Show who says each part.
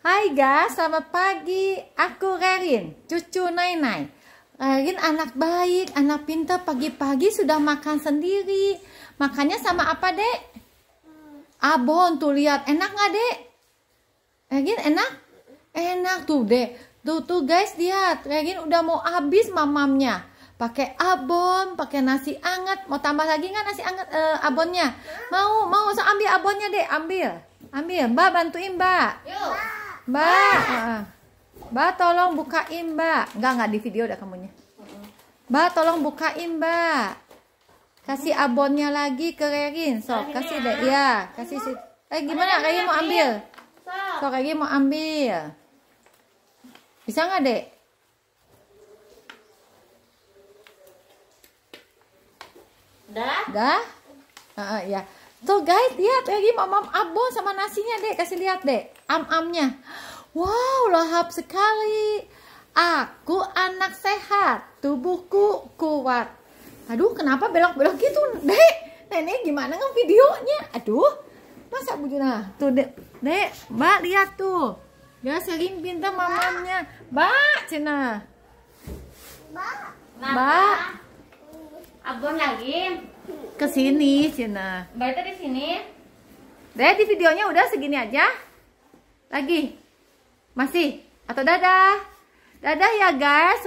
Speaker 1: Hai guys, selamat pagi. Aku Rerin, cucu Nainai. Rerin anak baik, anak pintar pagi-pagi sudah makan sendiri. Makannya sama apa, Dek? Abon tuh lihat, enak nggak, Dek? Rerin enak? Enak tuh, Dek. Tuh tuh guys, lihat. Rerin udah mau habis mamamnya. Pakai abon, pakai nasi anget. Mau tambah lagi nggak nasi anget uh, abonnya? Mau, mau. So ambil abonnya, Dek. Ambil. Ambil. Mbak bantuin, Mbak. Yuk. Mbak. Mbak tolong bukain, Mbak. Enggak, enggak di video udah kamunya. Mbak tolong bukain, Mbak. Kasih abonnya lagi ke Rerin. Sok, kasih deh. Ya, kasih si Eh, gimana? Rerin mau ambil. Sok, Rerin mau ambil. Bisa nggak, Dek? Dah? Dah? Uh, uh, ya. Tuh guys, lihat lagi mamam abon sama nasinya, deh, Kasih lihat, deh am-amnya. Wow, lahap sekali. Aku anak sehat, tubuhku kuat. Aduh, kenapa belok-belok gitu, Dek? Nenek gimana nge videonya? Aduh, masa Bu Juna? Tuh, Dek, Dek, Mbak lihat tuh. Ya, sering pinta mamanya. Mbak, Cina. Mbak. Mbak. Abon lagi. Kesini, Cina. Mbak itu di sini. dek di videonya udah segini aja. Lagi? Masih? Atau dadah? Dadah ya guys.